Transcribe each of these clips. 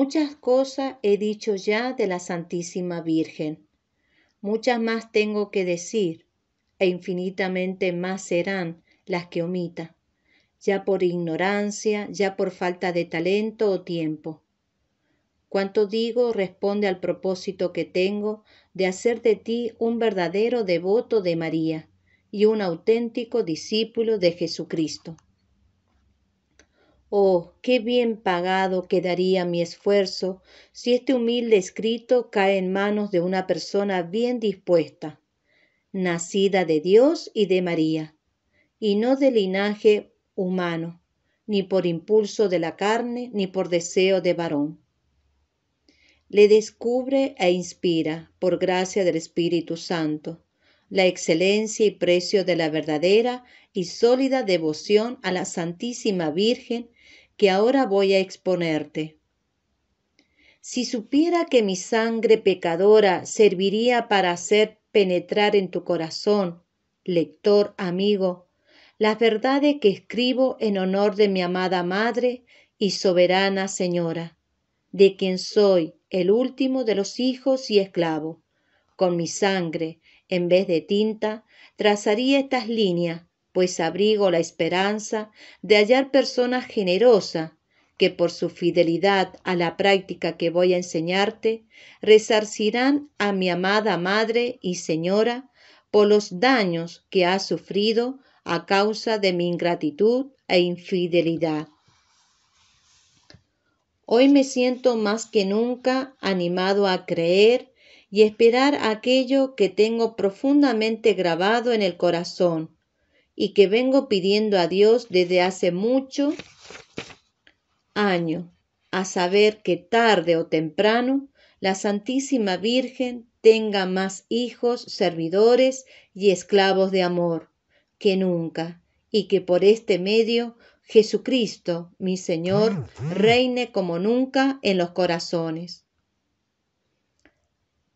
Muchas cosas he dicho ya de la Santísima Virgen. Muchas más tengo que decir, e infinitamente más serán las que omita, ya por ignorancia, ya por falta de talento o tiempo. Cuanto digo responde al propósito que tengo de hacer de ti un verdadero devoto de María y un auténtico discípulo de Jesucristo. Oh, qué bien pagado quedaría mi esfuerzo si este humilde escrito cae en manos de una persona bien dispuesta, nacida de Dios y de María, y no de linaje humano, ni por impulso de la carne, ni por deseo de varón. Le descubre e inspira, por gracia del Espíritu Santo, la excelencia y precio de la verdadera y sólida devoción a la Santísima Virgen que ahora voy a exponerte. Si supiera que mi sangre pecadora serviría para hacer penetrar en tu corazón, lector amigo, las verdades que escribo en honor de mi amada Madre y soberana Señora, de quien soy el último de los hijos y esclavo, con mi sangre, en vez de tinta, trazaría estas líneas, pues abrigo la esperanza de hallar personas generosas que por su fidelidad a la práctica que voy a enseñarte, resarcirán a mi amada madre y señora por los daños que ha sufrido a causa de mi ingratitud e infidelidad. Hoy me siento más que nunca animado a creer y esperar aquello que tengo profundamente grabado en el corazón y que vengo pidiendo a Dios desde hace mucho año, a saber que tarde o temprano la Santísima Virgen tenga más hijos, servidores y esclavos de amor que nunca, y que por este medio Jesucristo, mi Señor, ah, reine como nunca en los corazones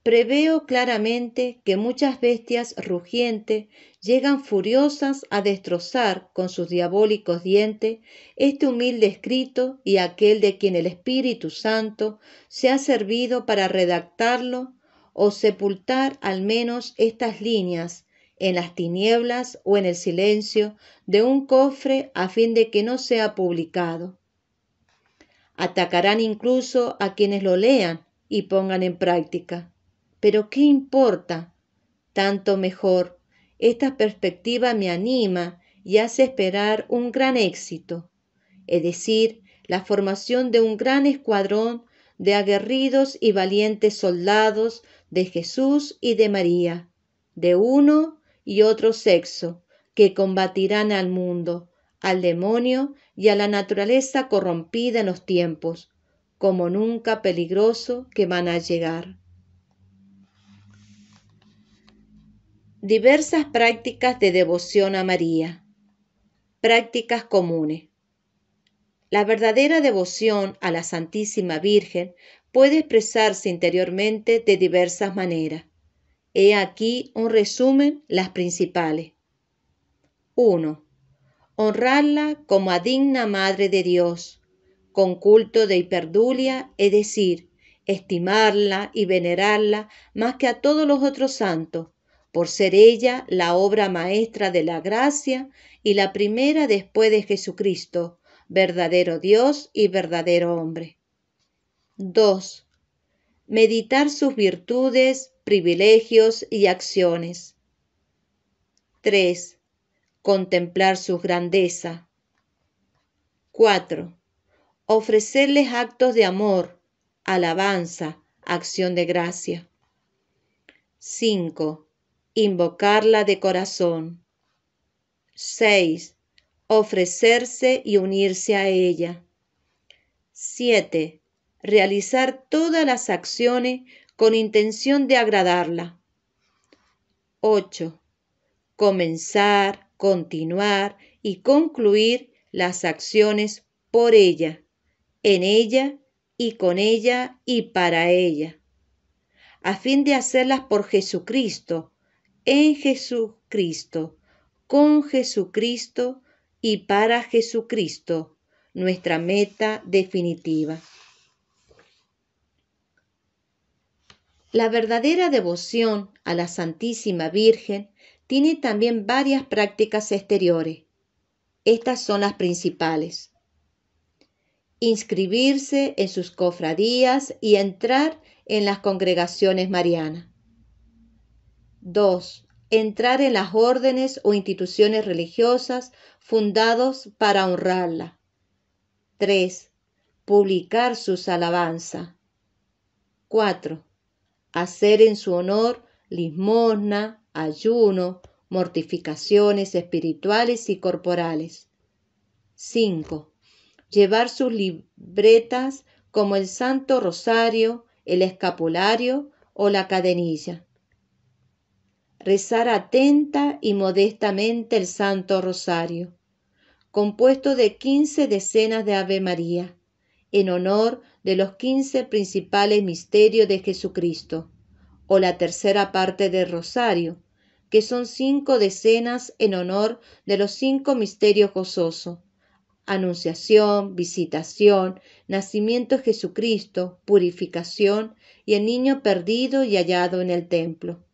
preveo claramente que muchas bestias rugientes llegan furiosas a destrozar con sus diabólicos dientes este humilde escrito y aquel de quien el Espíritu Santo se ha servido para redactarlo o sepultar al menos estas líneas en las tinieblas o en el silencio de un cofre a fin de que no sea publicado. Atacarán incluso a quienes lo lean y pongan en práctica. Pero ¿qué importa? Tanto mejor. Esta perspectiva me anima y hace esperar un gran éxito, es decir, la formación de un gran escuadrón de aguerridos y valientes soldados de Jesús y de María, de uno y otro sexo, que combatirán al mundo, al demonio y a la naturaleza corrompida en los tiempos, como nunca peligroso que van a llegar. Diversas prácticas de devoción a María. Prácticas comunes. La verdadera devoción a la Santísima Virgen puede expresarse interiormente de diversas maneras. He aquí un resumen las principales. 1. Honrarla como a digna Madre de Dios, con culto de hiperdulia, es decir, estimarla y venerarla más que a todos los otros santos, por ser ella la obra maestra de la gracia y la primera después de Jesucristo, verdadero Dios y verdadero hombre. 2. Meditar sus virtudes, privilegios y acciones. 3. Contemplar su grandeza. 4. Ofrecerles actos de amor, alabanza, acción de gracia. 5 invocarla de corazón. 6. Ofrecerse y unirse a ella. 7. Realizar todas las acciones con intención de agradarla. 8. Comenzar, continuar y concluir las acciones por ella, en ella y con ella y para ella, a fin de hacerlas por Jesucristo, en Jesucristo, con Jesucristo y para Jesucristo, nuestra meta definitiva. La verdadera devoción a la Santísima Virgen tiene también varias prácticas exteriores. Estas son las principales. Inscribirse en sus cofradías y entrar en las congregaciones marianas. 2. Entrar en las órdenes o instituciones religiosas fundados para honrarla. 3. Publicar sus alabanzas. 4. Hacer en su honor limosna, ayuno, mortificaciones espirituales y corporales. 5. Llevar sus libretas como el Santo Rosario, el Escapulario o la Cadenilla rezar atenta y modestamente el Santo Rosario, compuesto de quince decenas de Ave María, en honor de los quince principales misterios de Jesucristo, o la tercera parte del Rosario, que son cinco decenas en honor de los cinco misterios gozosos, Anunciación, Visitación, Nacimiento de Jesucristo, Purificación y el Niño perdido y hallado en el templo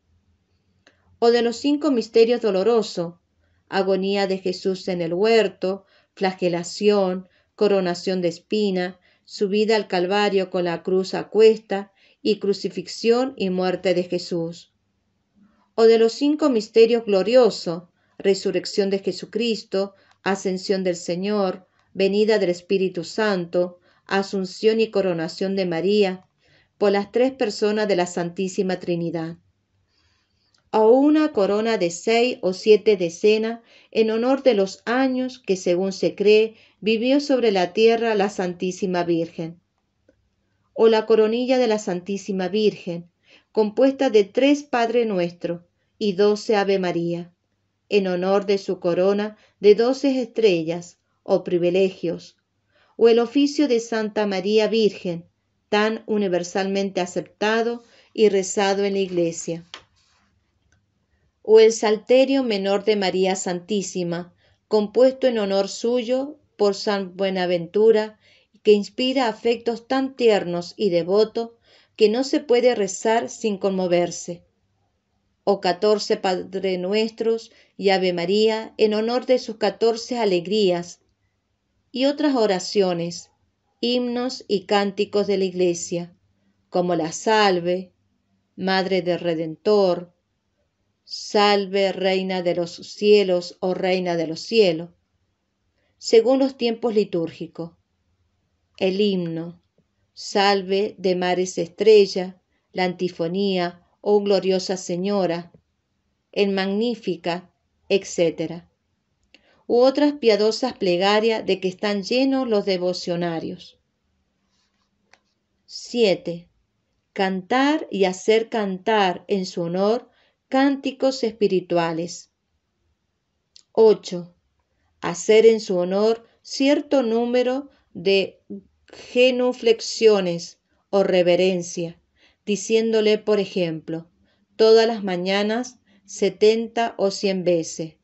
o de los cinco misterios dolorosos, agonía de Jesús en el huerto, flagelación, coronación de espina, subida al Calvario con la cruz a cuesta y crucifixión y muerte de Jesús. O de los cinco misterios glorioso resurrección de Jesucristo, ascensión del Señor, venida del Espíritu Santo, asunción y coronación de María, por las tres personas de la Santísima Trinidad o una corona de seis o siete decenas en honor de los años que, según se cree, vivió sobre la tierra la Santísima Virgen, o la coronilla de la Santísima Virgen, compuesta de tres Padre Nuestro y doce Ave María, en honor de su corona de doce estrellas o privilegios, o el oficio de Santa María Virgen, tan universalmente aceptado y rezado en la Iglesia o el Salterio Menor de María Santísima, compuesto en honor suyo por San Buenaventura, que inspira afectos tan tiernos y devotos que no se puede rezar sin conmoverse. O oh, catorce Padre Nuestros y Ave María en honor de sus catorce alegrías y otras oraciones, himnos y cánticos de la Iglesia, como la Salve, Madre del Redentor, Salve, Reina de los cielos o oh Reina de los cielos, según los tiempos litúrgicos. El himno, Salve de mares estrella, la antifonía, Oh gloriosa Señora, el Magnífica, etc. U otras piadosas plegarias de que están llenos los devocionarios. 7. Cantar y hacer cantar en su honor cánticos espirituales. 8. Hacer en su honor cierto número de genuflexiones o reverencia, diciéndole, por ejemplo, todas las mañanas setenta o cien veces,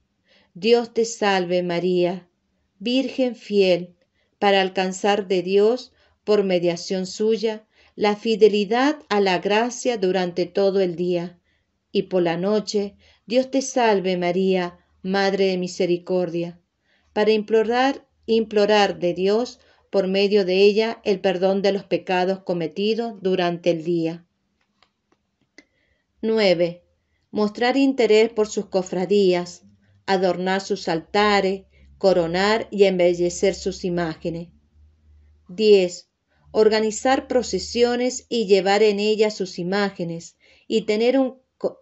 Dios te salve María, Virgen fiel, para alcanzar de Dios, por mediación suya, la fidelidad a la gracia durante todo el día y por la noche Dios te salve María, Madre de Misericordia, para implorar, implorar de Dios por medio de ella el perdón de los pecados cometidos durante el día. 9. Mostrar interés por sus cofradías, adornar sus altares, coronar y embellecer sus imágenes. 10. Organizar procesiones y llevar en ellas sus imágenes y tener un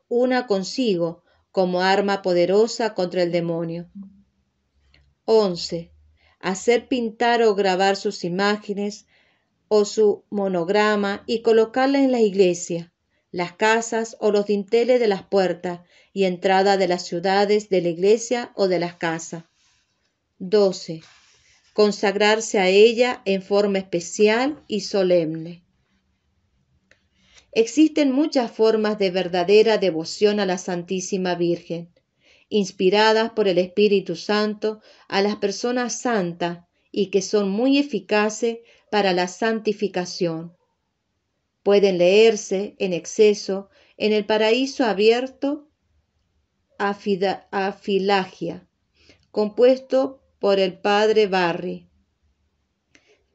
una consigo como arma poderosa contra el demonio. 11. Hacer pintar o grabar sus imágenes o su monograma y colocarla en la iglesia las casas o los dinteles de las puertas y entrada de las ciudades, de la iglesia o de las casas. 12. Consagrarse a ella en forma especial y solemne. Existen muchas formas de verdadera devoción a la Santísima Virgen, inspiradas por el Espíritu Santo a las personas santas y que son muy eficaces para la santificación. Pueden leerse en exceso en el paraíso abierto a compuesto por el padre Barry,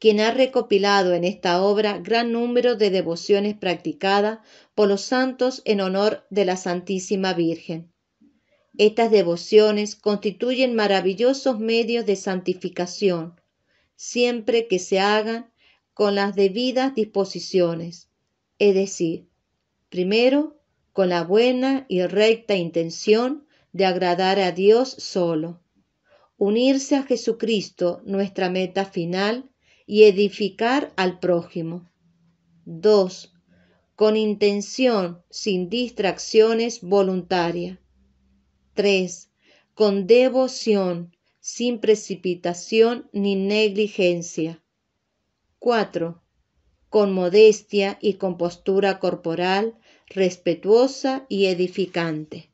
quien ha recopilado en esta obra gran número de devociones practicadas por los santos en honor de la Santísima Virgen. Estas devociones constituyen maravillosos medios de santificación, siempre que se hagan con las debidas disposiciones, es decir, primero, con la buena y recta intención de agradar a Dios solo, unirse a Jesucristo, nuestra meta final, y edificar al prójimo. 2. Con intención, sin distracciones, voluntaria. 3. Con devoción, sin precipitación ni negligencia. 4. Con modestia y compostura corporal respetuosa y edificante.